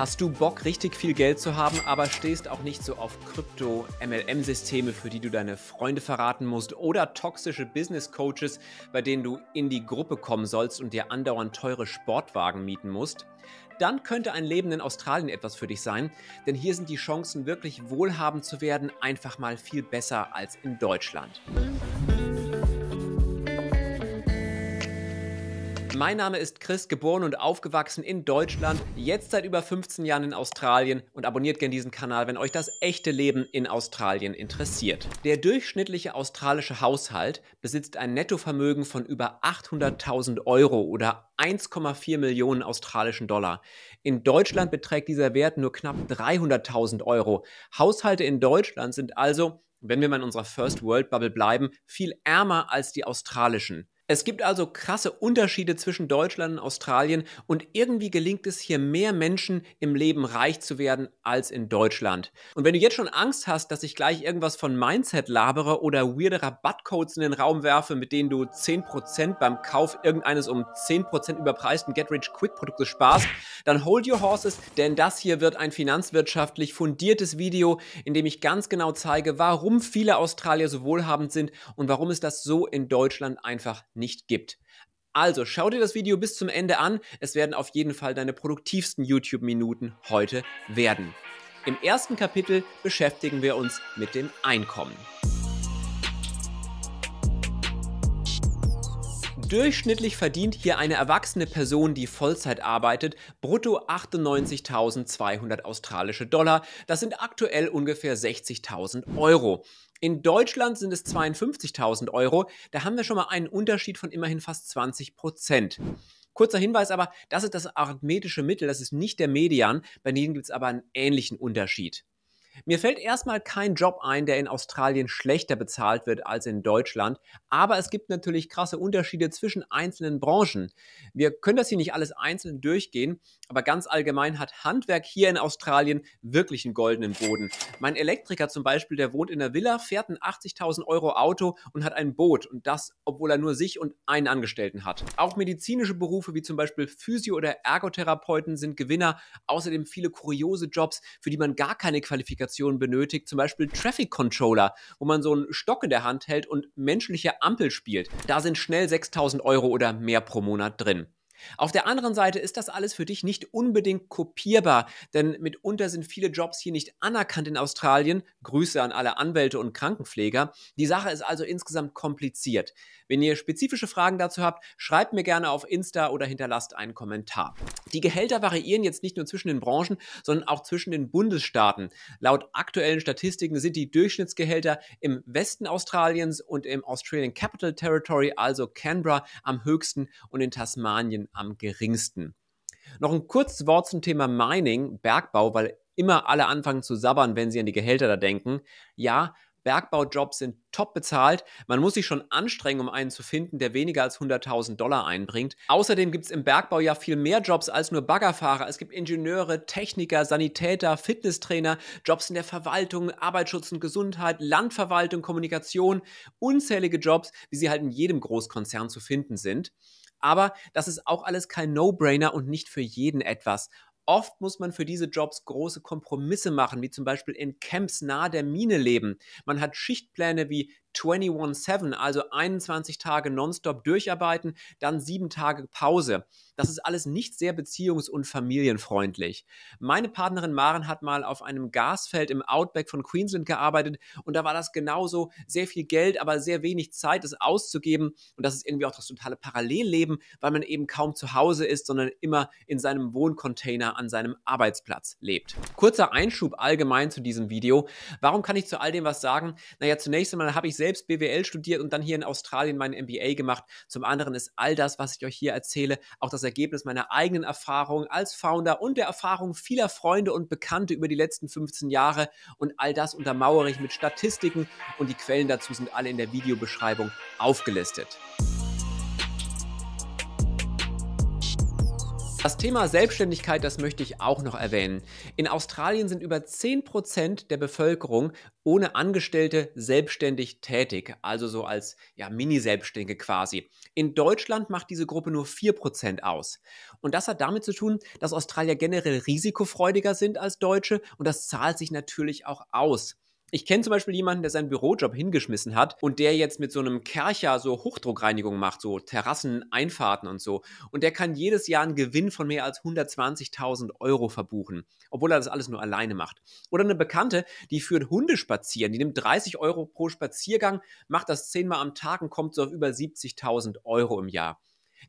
Hast du Bock, richtig viel Geld zu haben, aber stehst auch nicht so auf Krypto, MLM-Systeme, für die du deine Freunde verraten musst oder toxische Business-Coaches, bei denen du in die Gruppe kommen sollst und dir andauernd teure Sportwagen mieten musst? Dann könnte ein Leben in Australien etwas für dich sein, denn hier sind die Chancen, wirklich wohlhabend zu werden, einfach mal viel besser als in Deutschland. Mein Name ist Chris, geboren und aufgewachsen in Deutschland, jetzt seit über 15 Jahren in Australien und abonniert gerne diesen Kanal, wenn euch das echte Leben in Australien interessiert. Der durchschnittliche australische Haushalt besitzt ein Nettovermögen von über 800.000 Euro oder 1,4 Millionen australischen Dollar. In Deutschland beträgt dieser Wert nur knapp 300.000 Euro. Haushalte in Deutschland sind also wenn wir mal in unserer First World Bubble bleiben, viel ärmer als die australischen. Es gibt also krasse Unterschiede zwischen Deutschland und Australien und irgendwie gelingt es hier mehr Menschen im Leben reich zu werden als in Deutschland. Und wenn du jetzt schon Angst hast, dass ich gleich irgendwas von Mindset labere oder weirde Rabattcodes in den Raum werfe, mit denen du 10% beim Kauf irgendeines um 10% überpreisten Get Rich Quick Produktes sparst, dann hold your horses, denn das hier wird ein finanzwirtschaftlich fundiertes Video, in dem ich ganz genau zeige, warum viele Australier so wohlhabend sind und warum es das so in Deutschland einfach nicht nicht gibt. Also schau dir das Video bis zum Ende an. Es werden auf jeden Fall deine produktivsten YouTube-Minuten heute werden. Im ersten Kapitel beschäftigen wir uns mit dem Einkommen. Durchschnittlich verdient hier eine erwachsene Person, die Vollzeit arbeitet, brutto 98.200 australische Dollar. Das sind aktuell ungefähr 60.000 Euro. In Deutschland sind es 52.000 Euro. Da haben wir schon mal einen Unterschied von immerhin fast 20 Prozent. Kurzer Hinweis aber, das ist das arithmetische Mittel, das ist nicht der Median. Bei denen gibt es aber einen ähnlichen Unterschied. Mir fällt erstmal kein Job ein, der in Australien schlechter bezahlt wird als in Deutschland, aber es gibt natürlich krasse Unterschiede zwischen einzelnen Branchen. Wir können das hier nicht alles einzeln durchgehen, aber ganz allgemein hat Handwerk hier in Australien wirklich einen goldenen Boden. Mein Elektriker zum Beispiel, der wohnt in einer Villa, fährt ein 80.000 Euro Auto und hat ein Boot und das, obwohl er nur sich und einen Angestellten hat. Auch medizinische Berufe wie zum Beispiel Physio- oder Ergotherapeuten sind Gewinner, außerdem viele kuriose Jobs, für die man gar keine Qualifikation Kommunikation benötigt, zum Beispiel Traffic Controller, wo man so einen Stock in der Hand hält und menschliche Ampel spielt. Da sind schnell 6000 Euro oder mehr pro Monat drin. Auf der anderen Seite ist das alles für dich nicht unbedingt kopierbar, denn mitunter sind viele Jobs hier nicht anerkannt in Australien. Grüße an alle Anwälte und Krankenpfleger. Die Sache ist also insgesamt kompliziert. Wenn ihr spezifische Fragen dazu habt, schreibt mir gerne auf Insta oder hinterlasst einen Kommentar. Die Gehälter variieren jetzt nicht nur zwischen den Branchen, sondern auch zwischen den Bundesstaaten. Laut aktuellen Statistiken sind die Durchschnittsgehälter im Westen Australiens und im Australian Capital Territory, also Canberra, am höchsten und in Tasmanien am geringsten. Noch ein kurzes Wort zum Thema Mining, Bergbau, weil immer alle anfangen zu sabbern, wenn sie an die Gehälter da denken. Ja, Bergbaujobs sind top bezahlt. Man muss sich schon anstrengen, um einen zu finden, der weniger als 100.000 Dollar einbringt. Außerdem gibt es im Bergbau ja viel mehr Jobs als nur Baggerfahrer. Es gibt Ingenieure, Techniker, Sanitäter, Fitnesstrainer, Jobs in der Verwaltung, Arbeitsschutz und Gesundheit, Landverwaltung, Kommunikation, unzählige Jobs, wie sie halt in jedem Großkonzern zu finden sind. Aber das ist auch alles kein No-Brainer und nicht für jeden etwas. Oft muss man für diese Jobs große Kompromisse machen, wie zum Beispiel in Camps nahe der Mine leben. Man hat Schichtpläne wie 21-7, also 21 Tage nonstop durcharbeiten, dann sieben Tage Pause. Das ist alles nicht sehr beziehungs- und familienfreundlich. Meine Partnerin Maren hat mal auf einem Gasfeld im Outback von Queensland gearbeitet und da war das genauso sehr viel Geld, aber sehr wenig Zeit, es auszugeben. Und das ist irgendwie auch das totale Parallelleben, weil man eben kaum zu Hause ist, sondern immer in seinem Wohncontainer an seinem Arbeitsplatz lebt. Kurzer Einschub allgemein zu diesem Video. Warum kann ich zu all dem was sagen? Naja, zunächst einmal habe ich selbst BWL studiert und dann hier in Australien mein MBA gemacht. Zum anderen ist all das, was ich euch hier erzähle, auch das Ergebnis meiner eigenen Erfahrung als Founder und der Erfahrung vieler Freunde und Bekannte über die letzten 15 Jahre. Und all das untermauere ich mit Statistiken und die Quellen dazu sind alle in der Videobeschreibung aufgelistet. Das Thema Selbstständigkeit, das möchte ich auch noch erwähnen. In Australien sind über 10% der Bevölkerung ohne Angestellte selbstständig tätig, also so als ja, Mini-Selbstständige quasi. In Deutschland macht diese Gruppe nur 4% aus. Und das hat damit zu tun, dass Australier generell risikofreudiger sind als Deutsche und das zahlt sich natürlich auch aus. Ich kenne zum Beispiel jemanden, der seinen Bürojob hingeschmissen hat und der jetzt mit so einem Kercher so Hochdruckreinigung macht, so Terrassen, Einfahrten und so. Und der kann jedes Jahr einen Gewinn von mehr als 120.000 Euro verbuchen, obwohl er das alles nur alleine macht. Oder eine Bekannte, die führt Hunde spazieren, die nimmt 30 Euro pro Spaziergang, macht das zehnmal am Tag und kommt so auf über 70.000 Euro im Jahr.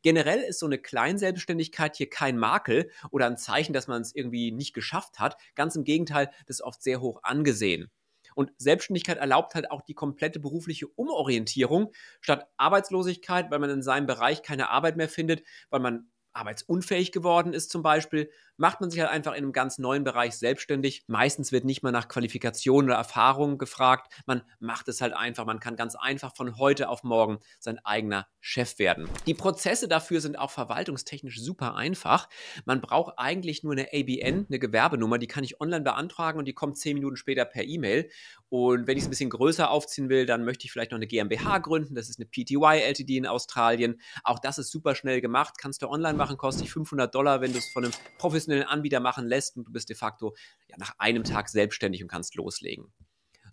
Generell ist so eine Kleinselbstständigkeit hier kein Makel oder ein Zeichen, dass man es irgendwie nicht geschafft hat. Ganz im Gegenteil, das ist oft sehr hoch angesehen. Und Selbstständigkeit erlaubt halt auch die komplette berufliche Umorientierung statt Arbeitslosigkeit, weil man in seinem Bereich keine Arbeit mehr findet, weil man arbeitsunfähig geworden ist zum Beispiel, macht man sich halt einfach in einem ganz neuen Bereich selbstständig. Meistens wird nicht mal nach Qualifikation oder Erfahrung gefragt. Man macht es halt einfach. Man kann ganz einfach von heute auf morgen sein eigener Chef werden. Die Prozesse dafür sind auch verwaltungstechnisch super einfach. Man braucht eigentlich nur eine ABN, eine Gewerbenummer. Die kann ich online beantragen und die kommt zehn Minuten später per E-Mail. Und wenn ich es ein bisschen größer aufziehen will, dann möchte ich vielleicht noch eine GmbH gründen. Das ist eine PTY LTD in Australien. Auch das ist super schnell gemacht. Kannst du online machen, kostet 500 Dollar, wenn du es von einem professionellen es den Anbieter machen lässt und du bist de facto ja, nach einem Tag selbstständig und kannst loslegen.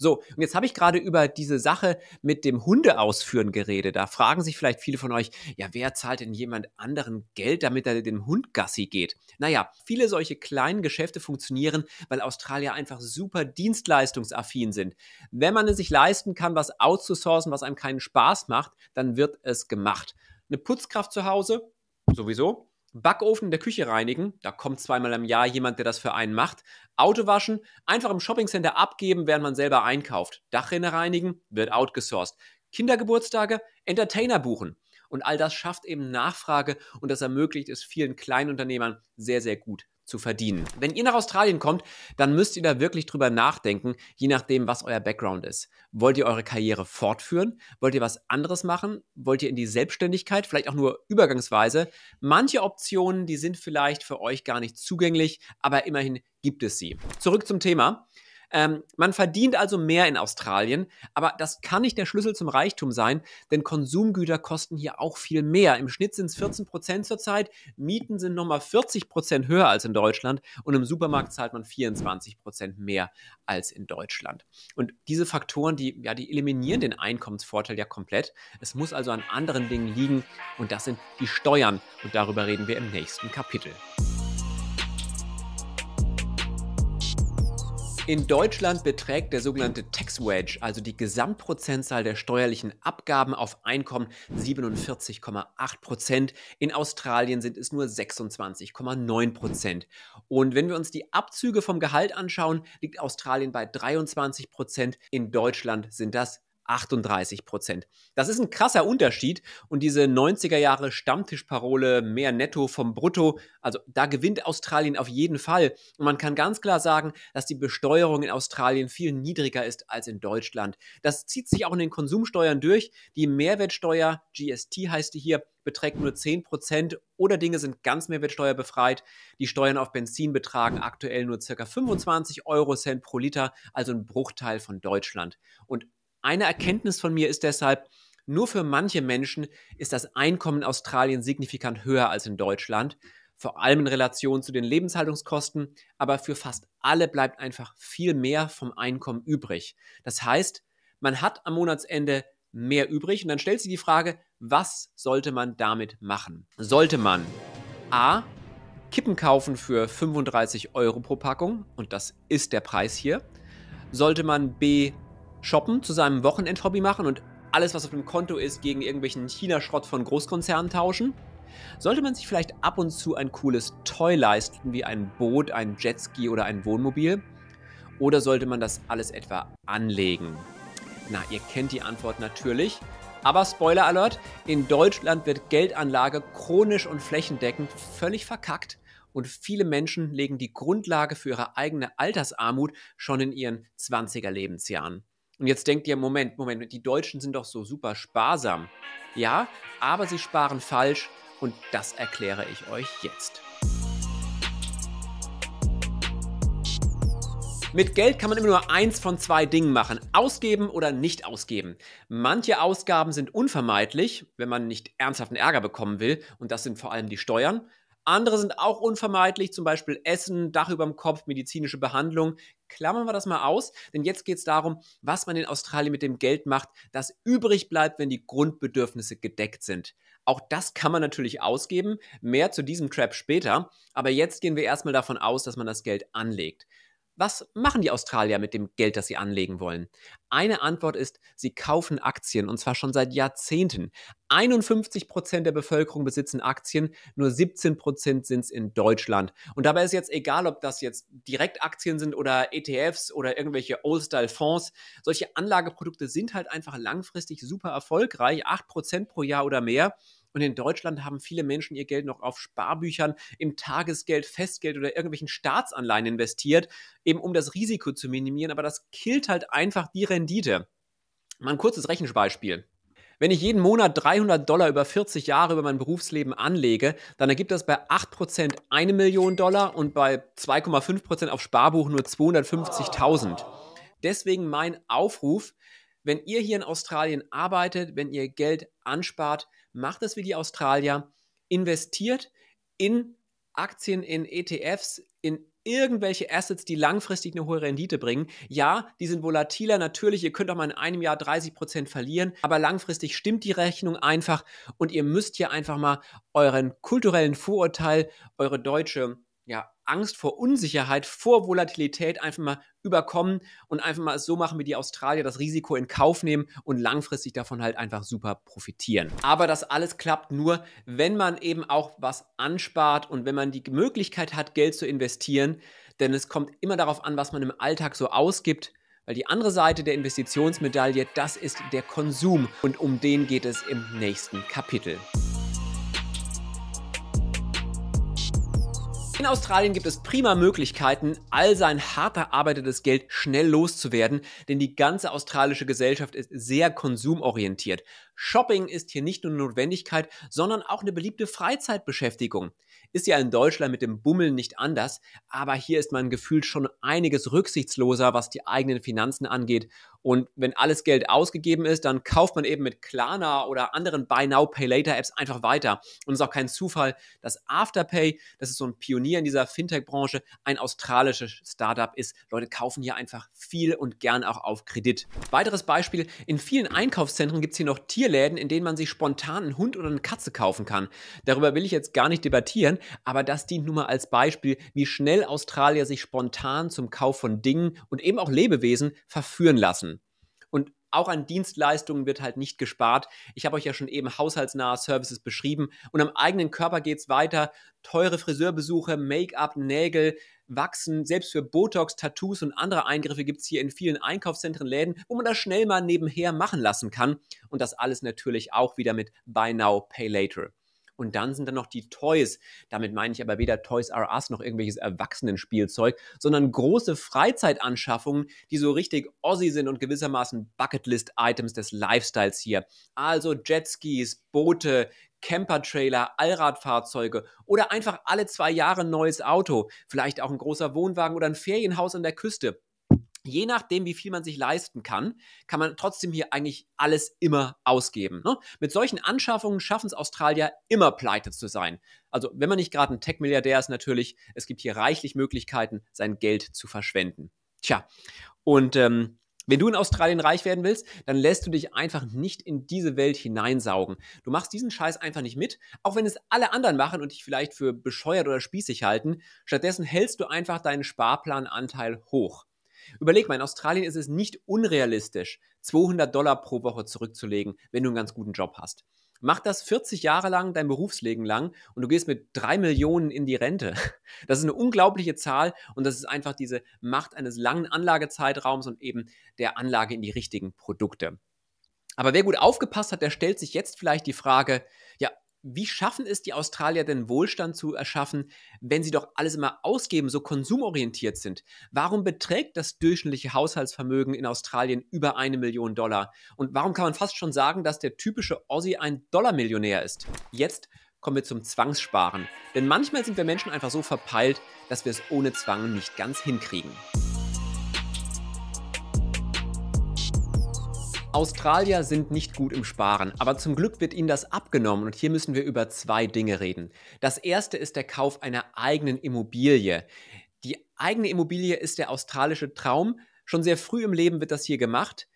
So, und jetzt habe ich gerade über diese Sache mit dem Hundeausführen geredet. Da fragen sich vielleicht viele von euch, ja, wer zahlt denn jemand anderen Geld, damit er dem Hund Gassi geht? Naja, viele solche kleinen Geschäfte funktionieren, weil Australier einfach super dienstleistungsaffin sind. Wenn man es sich leisten kann, was outzusourcen, was einem keinen Spaß macht, dann wird es gemacht. Eine Putzkraft zu Hause, sowieso. Backofen in der Küche reinigen, da kommt zweimal im Jahr jemand, der das für einen macht. Auto waschen, einfach im Shoppingcenter abgeben, während man selber einkauft. Dachrinne reinigen, wird outgesourced. Kindergeburtstage, Entertainer buchen. Und all das schafft eben Nachfrage und das ermöglicht es vielen Kleinunternehmern sehr, sehr gut zu verdienen. Wenn ihr nach Australien kommt, dann müsst ihr da wirklich drüber nachdenken, je nachdem, was euer Background ist. Wollt ihr eure Karriere fortführen? Wollt ihr was anderes machen? Wollt ihr in die Selbstständigkeit, vielleicht auch nur übergangsweise? Manche Optionen, die sind vielleicht für euch gar nicht zugänglich, aber immerhin gibt es sie. Zurück zum Thema. Ähm, man verdient also mehr in Australien, aber das kann nicht der Schlüssel zum Reichtum sein, denn Konsumgüter kosten hier auch viel mehr. Im Schnitt sind es 14 Prozent zurzeit, Mieten sind nochmal 40 Prozent höher als in Deutschland und im Supermarkt zahlt man 24 Prozent mehr als in Deutschland. Und diese Faktoren, die, ja, die eliminieren den Einkommensvorteil ja komplett. Es muss also an anderen Dingen liegen und das sind die Steuern und darüber reden wir im nächsten Kapitel. In Deutschland beträgt der sogenannte Tax Wedge, also die Gesamtprozentzahl der steuerlichen Abgaben auf Einkommen 47,8 Prozent. In Australien sind es nur 26,9 Prozent. Und wenn wir uns die Abzüge vom Gehalt anschauen, liegt Australien bei 23 Prozent. In Deutschland sind das 38 Prozent. Das ist ein krasser Unterschied und diese 90er Jahre Stammtischparole mehr netto vom Brutto, also da gewinnt Australien auf jeden Fall. Und man kann ganz klar sagen, dass die Besteuerung in Australien viel niedriger ist als in Deutschland. Das zieht sich auch in den Konsumsteuern durch. Die Mehrwertsteuer, GST heißt die hier, beträgt nur 10 Prozent oder Dinge sind ganz mehrwertsteuerbefreit. Die Steuern auf Benzin betragen aktuell nur ca. 25 Euro Cent pro Liter, also ein Bruchteil von Deutschland. Und eine Erkenntnis von mir ist deshalb, nur für manche Menschen ist das Einkommen in Australien signifikant höher als in Deutschland, vor allem in Relation zu den Lebenshaltungskosten, aber für fast alle bleibt einfach viel mehr vom Einkommen übrig. Das heißt, man hat am Monatsende mehr übrig und dann stellt sich die Frage, was sollte man damit machen? Sollte man A. Kippen kaufen für 35 Euro pro Packung und das ist der Preis hier. Sollte man B Shoppen zu seinem Wochenendhobby machen und alles, was auf dem Konto ist, gegen irgendwelchen China-Schrott von Großkonzernen tauschen? Sollte man sich vielleicht ab und zu ein cooles Toy leisten, wie ein Boot, ein Jetski oder ein Wohnmobil? Oder sollte man das alles etwa anlegen? Na, ihr kennt die Antwort natürlich. Aber Spoiler Alert, in Deutschland wird Geldanlage chronisch und flächendeckend völlig verkackt und viele Menschen legen die Grundlage für ihre eigene Altersarmut schon in ihren 20er Lebensjahren. Und jetzt denkt ihr, Moment, Moment, die Deutschen sind doch so super sparsam. Ja, aber sie sparen falsch und das erkläre ich euch jetzt. Mit Geld kann man immer nur eins von zwei Dingen machen, ausgeben oder nicht ausgeben. Manche Ausgaben sind unvermeidlich, wenn man nicht ernsthaften Ärger bekommen will, und das sind vor allem die Steuern. Andere sind auch unvermeidlich, zum Beispiel Essen, Dach über dem Kopf, medizinische Behandlung. Klammern wir das mal aus, denn jetzt geht es darum, was man in Australien mit dem Geld macht, das übrig bleibt, wenn die Grundbedürfnisse gedeckt sind. Auch das kann man natürlich ausgeben, mehr zu diesem Trap später, aber jetzt gehen wir erstmal davon aus, dass man das Geld anlegt. Was machen die Australier mit dem Geld, das sie anlegen wollen? Eine Antwort ist, sie kaufen Aktien und zwar schon seit Jahrzehnten. 51 Prozent der Bevölkerung besitzen Aktien, nur 17 Prozent sind es in Deutschland. Und dabei ist jetzt egal, ob das jetzt Direktaktien sind oder ETFs oder irgendwelche Old-Style-Fonds. Solche Anlageprodukte sind halt einfach langfristig super erfolgreich, 8 Prozent pro Jahr oder mehr. Und in Deutschland haben viele Menschen ihr Geld noch auf Sparbüchern, im Tagesgeld, Festgeld oder irgendwelchen Staatsanleihen investiert, eben um das Risiko zu minimieren. Aber das killt halt einfach die Rendite. Mal ein kurzes Rechenbeispiel. Wenn ich jeden Monat 300 Dollar über 40 Jahre über mein Berufsleben anlege, dann ergibt das bei 8% eine Million Dollar und bei 2,5% auf Sparbuch nur 250.000. Deswegen mein Aufruf, wenn ihr hier in Australien arbeitet, wenn ihr Geld anspart, macht es wie die Australier, investiert in Aktien, in ETFs, in irgendwelche Assets, die langfristig eine hohe Rendite bringen. Ja, die sind volatiler, natürlich, ihr könnt auch mal in einem Jahr 30 Prozent verlieren, aber langfristig stimmt die Rechnung einfach und ihr müsst hier einfach mal euren kulturellen Vorurteil, eure deutsche ja, Angst vor Unsicherheit, vor Volatilität einfach mal überkommen und einfach mal so machen wie die Australier, das Risiko in Kauf nehmen und langfristig davon halt einfach super profitieren. Aber das alles klappt nur, wenn man eben auch was anspart und wenn man die Möglichkeit hat, Geld zu investieren, denn es kommt immer darauf an, was man im Alltag so ausgibt. Weil die andere Seite der Investitionsmedaille, das ist der Konsum. Und um den geht es im nächsten Kapitel. In Australien gibt es prima Möglichkeiten, all sein hart erarbeitetes Geld schnell loszuwerden, denn die ganze australische Gesellschaft ist sehr konsumorientiert. Shopping ist hier nicht nur eine Notwendigkeit, sondern auch eine beliebte Freizeitbeschäftigung. Ist ja in Deutschland mit dem Bummeln nicht anders, aber hier ist man gefühlt schon einiges rücksichtsloser, was die eigenen Finanzen angeht. Und wenn alles Geld ausgegeben ist, dann kauft man eben mit Klarna oder anderen Buy Now Pay Later Apps einfach weiter. Und es ist auch kein Zufall, dass Afterpay, das ist so ein Pionier in dieser Fintech-Branche, ein australisches Startup ist. Leute kaufen hier einfach viel und gern auch auf Kredit. Weiteres Beispiel, in vielen Einkaufszentren gibt es hier noch Tier Hundeläden, in denen man sich spontan einen Hund oder eine Katze kaufen kann. Darüber will ich jetzt gar nicht debattieren, aber das dient nun mal als Beispiel, wie schnell Australier sich spontan zum Kauf von Dingen und eben auch Lebewesen verführen lassen. Und auch an Dienstleistungen wird halt nicht gespart. Ich habe euch ja schon eben haushaltsnahe Services beschrieben und am eigenen Körper geht es weiter. Teure Friseurbesuche, Make-up, Nägel, Wachsen, selbst für Botox, Tattoos und andere Eingriffe gibt es hier in vielen Einkaufszentren, Läden, wo man das schnell mal nebenher machen lassen kann. Und das alles natürlich auch wieder mit Buy Now, Pay Later. Und dann sind da noch die Toys. Damit meine ich aber weder Toys R Us noch irgendwelches Erwachsenenspielzeug, sondern große Freizeitanschaffungen, die so richtig Ossi sind und gewissermaßen Bucketlist-Items des Lifestyles hier. Also Jetskis, Boote, Camper-Trailer, Allradfahrzeuge oder einfach alle zwei Jahre ein neues Auto, vielleicht auch ein großer Wohnwagen oder ein Ferienhaus an der Küste je nachdem, wie viel man sich leisten kann, kann man trotzdem hier eigentlich alles immer ausgeben. Ne? Mit solchen Anschaffungen schaffen es Australier immer pleite zu sein. Also wenn man nicht gerade ein Tech-Milliardär ist natürlich, es gibt hier reichlich Möglichkeiten, sein Geld zu verschwenden. Tja, und ähm, wenn du in Australien reich werden willst, dann lässt du dich einfach nicht in diese Welt hineinsaugen. Du machst diesen Scheiß einfach nicht mit, auch wenn es alle anderen machen und dich vielleicht für bescheuert oder spießig halten. Stattdessen hältst du einfach deinen Sparplananteil hoch. Überleg mal, in Australien ist es nicht unrealistisch, 200 Dollar pro Woche zurückzulegen, wenn du einen ganz guten Job hast. Mach das 40 Jahre lang, dein Berufsleben lang und du gehst mit drei Millionen in die Rente. Das ist eine unglaubliche Zahl und das ist einfach diese Macht eines langen Anlagezeitraums und eben der Anlage in die richtigen Produkte. Aber wer gut aufgepasst hat, der stellt sich jetzt vielleicht die Frage, wie schaffen es die Australier denn Wohlstand zu erschaffen, wenn sie doch alles immer ausgeben, so konsumorientiert sind? Warum beträgt das durchschnittliche Haushaltsvermögen in Australien über eine Million Dollar? Und warum kann man fast schon sagen, dass der typische Aussie ein Dollarmillionär ist? Jetzt kommen wir zum Zwangssparen. Denn manchmal sind wir Menschen einfach so verpeilt, dass wir es ohne Zwang nicht ganz hinkriegen. Australier sind nicht gut im Sparen, aber zum Glück wird ihnen das abgenommen und hier müssen wir über zwei Dinge reden. Das erste ist der Kauf einer eigenen Immobilie. Die eigene Immobilie ist der australische Traum. Schon sehr früh im Leben wird das hier gemacht.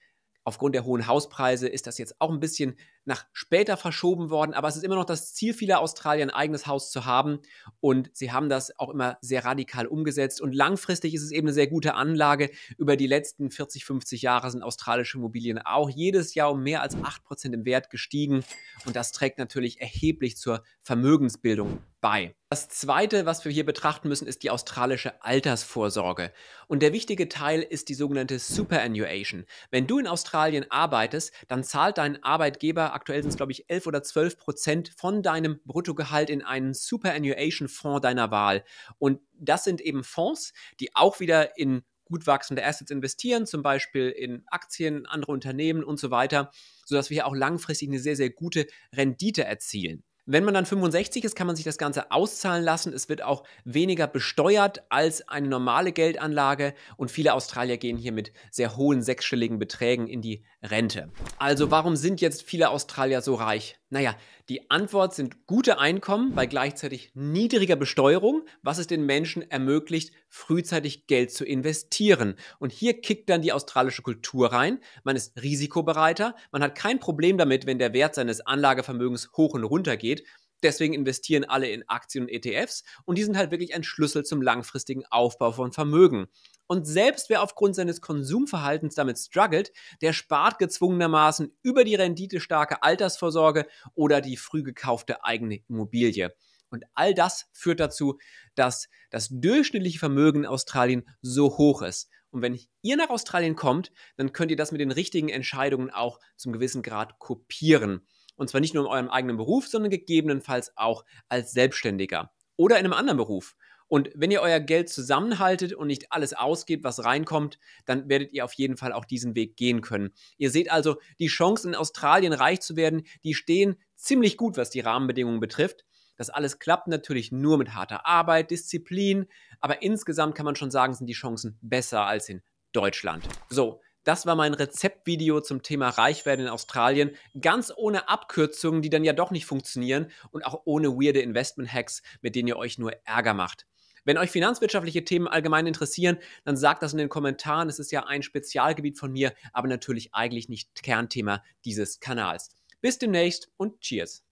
Aufgrund der hohen Hauspreise ist das jetzt auch ein bisschen nach später verschoben worden, aber es ist immer noch das Ziel vieler Australier, ein eigenes Haus zu haben und sie haben das auch immer sehr radikal umgesetzt und langfristig ist es eben eine sehr gute Anlage. Über die letzten 40, 50 Jahre sind australische Immobilien auch jedes Jahr um mehr als 8% im Wert gestiegen und das trägt natürlich erheblich zur Vermögensbildung bei. Das zweite, was wir hier betrachten müssen, ist die australische Altersvorsorge. Und der wichtige Teil ist die sogenannte Superannuation. Wenn du in Australien arbeitest, dann zahlt dein Arbeitgeber aktuell sind es, glaube ich, 11 oder 12 Prozent von deinem Bruttogehalt in einen Superannuation-Fonds deiner Wahl. Und das sind eben Fonds, die auch wieder in gut wachsende Assets investieren, zum Beispiel in Aktien, andere Unternehmen und so weiter, sodass wir hier auch langfristig eine sehr, sehr gute Rendite erzielen. Wenn man dann 65 ist, kann man sich das Ganze auszahlen lassen. Es wird auch weniger besteuert als eine normale Geldanlage und viele Australier gehen hier mit sehr hohen sechsstelligen Beträgen in die Rente. Also warum sind jetzt viele Australier so reich? Naja, die Antwort sind gute Einkommen bei gleichzeitig niedriger Besteuerung, was es den Menschen ermöglicht, frühzeitig Geld zu investieren. Und hier kickt dann die australische Kultur rein. Man ist risikobereiter, man hat kein Problem damit, wenn der Wert seines Anlagevermögens hoch und runter geht. Deswegen investieren alle in Aktien und ETFs und die sind halt wirklich ein Schlüssel zum langfristigen Aufbau von Vermögen. Und selbst wer aufgrund seines Konsumverhaltens damit struggelt, der spart gezwungenermaßen über die renditestarke Altersvorsorge oder die früh gekaufte eigene Immobilie. Und all das führt dazu, dass das durchschnittliche Vermögen in Australien so hoch ist. Und wenn ihr nach Australien kommt, dann könnt ihr das mit den richtigen Entscheidungen auch zum gewissen Grad kopieren. Und zwar nicht nur in eurem eigenen Beruf, sondern gegebenenfalls auch als Selbstständiger oder in einem anderen Beruf. Und wenn ihr euer Geld zusammenhaltet und nicht alles ausgebt, was reinkommt, dann werdet ihr auf jeden Fall auch diesen Weg gehen können. Ihr seht also, die Chancen in Australien reich zu werden, die stehen ziemlich gut, was die Rahmenbedingungen betrifft. Das alles klappt natürlich nur mit harter Arbeit, Disziplin, aber insgesamt kann man schon sagen, sind die Chancen besser als in Deutschland. So, das war mein Rezeptvideo zum Thema Reichwerden in Australien. Ganz ohne Abkürzungen, die dann ja doch nicht funktionieren und auch ohne weirde Investment-Hacks, mit denen ihr euch nur Ärger macht. Wenn euch finanzwirtschaftliche Themen allgemein interessieren, dann sagt das in den Kommentaren. Es ist ja ein Spezialgebiet von mir, aber natürlich eigentlich nicht Kernthema dieses Kanals. Bis demnächst und Cheers!